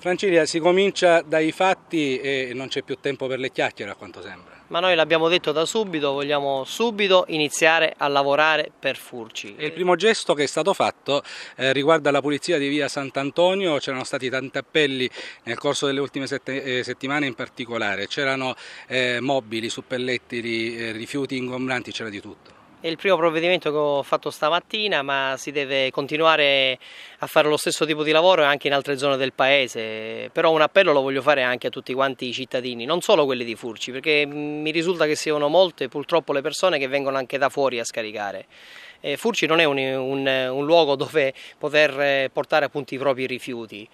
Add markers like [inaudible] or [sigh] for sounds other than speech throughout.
Francilia, si comincia dai fatti e non c'è più tempo per le chiacchiere a quanto sembra. Ma noi l'abbiamo detto da subito, vogliamo subito iniziare a lavorare per Furci. E il primo gesto che è stato fatto eh, riguarda la pulizia di via Sant'Antonio, c'erano stati tanti appelli nel corso delle ultime sette, eh, settimane in particolare, c'erano eh, mobili, suppellettili, eh, rifiuti ingombranti, c'era di tutto. È il primo provvedimento che ho fatto stamattina, ma si deve continuare a fare lo stesso tipo di lavoro anche in altre zone del paese. Però un appello lo voglio fare anche a tutti quanti i cittadini, non solo quelli di Furci, perché mm, mi risulta che siano molte purtroppo le persone che vengono anche da fuori a scaricare. Eh, Furci non è un, un, un luogo dove poter eh, portare appunto i propri rifiuti.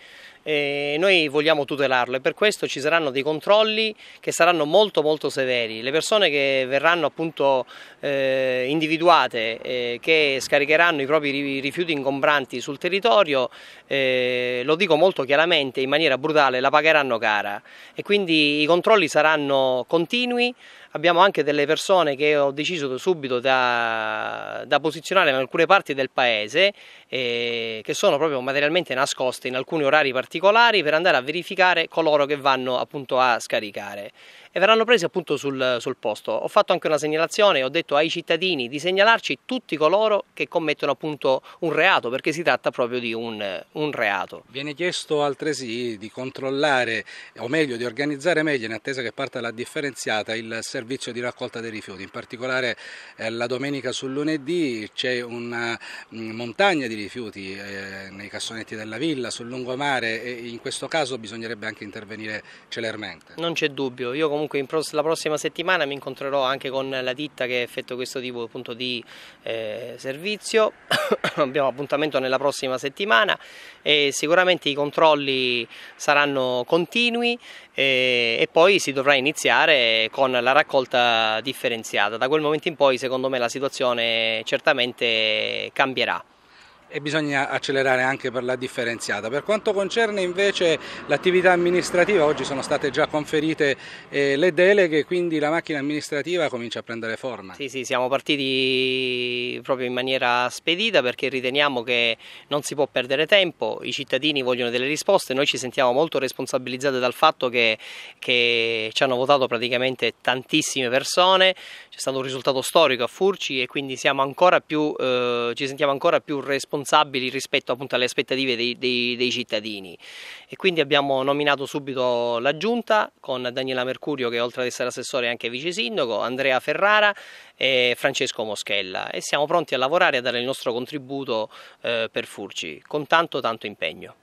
E eh, noi vogliamo tutelarlo e per questo ci saranno dei controlli che saranno molto molto severi. Le persone che verranno appunto eh, individuate eh, che scaricheranno i propri rifiuti ingombranti sul territorio, eh, lo dico molto chiaramente, in maniera brutale, la pagheranno cara e quindi i controlli saranno continui abbiamo anche delle persone che ho deciso subito da, da posizionare in alcune parti del paese eh, che sono proprio materialmente nascoste in alcuni orari particolari per andare a verificare coloro che vanno appunto a scaricare e verranno presi appunto sul, sul posto. Ho fatto anche una segnalazione, ho detto ai cittadini di segnalarci tutti coloro che commettono appunto un reato perché si tratta proprio di un, un reato. Viene chiesto altresì di controllare o meglio di organizzare meglio in attesa che parta la differenziata il servizio servizio di raccolta dei rifiuti, in particolare eh, la domenica sul lunedì c'è una mh, mm, montagna di rifiuti eh, nei cassonetti della villa, sul lungomare e in questo caso bisognerebbe anche intervenire celermente. Non c'è dubbio, io comunque pros la prossima settimana mi incontrerò anche con la ditta che effettua questo tipo appunto, di eh, servizio, [coughs] abbiamo appuntamento nella prossima settimana e sicuramente i controlli saranno continui e, eh, e poi si dovrà iniziare con la raccolta raccolta differenziata. Da quel momento in poi secondo me la situazione certamente cambierà e bisogna accelerare anche per la differenziata. Per quanto concerne invece l'attività amministrativa, oggi sono state già conferite eh, le deleghe, quindi la macchina amministrativa comincia a prendere forma. Sì, sì, siamo partiti proprio in maniera spedita perché riteniamo che non si può perdere tempo, i cittadini vogliono delle risposte, noi ci sentiamo molto responsabilizzati dal fatto che, che ci hanno votato praticamente tantissime persone, c'è stato un risultato storico a Furci e quindi più, eh, ci sentiamo ancora più responsabili rispetto appunto, alle aspettative dei, dei, dei, cittadini e quindi abbiamo nominato subito la giunta con Daniela Mercurio che oltre ad essere assessore è anche vice sindaco, Andrea Ferrara e Francesco Moschella e siamo pronti a lavorare e a dare il nostro contributo eh, per Furci con tanto tanto impegno.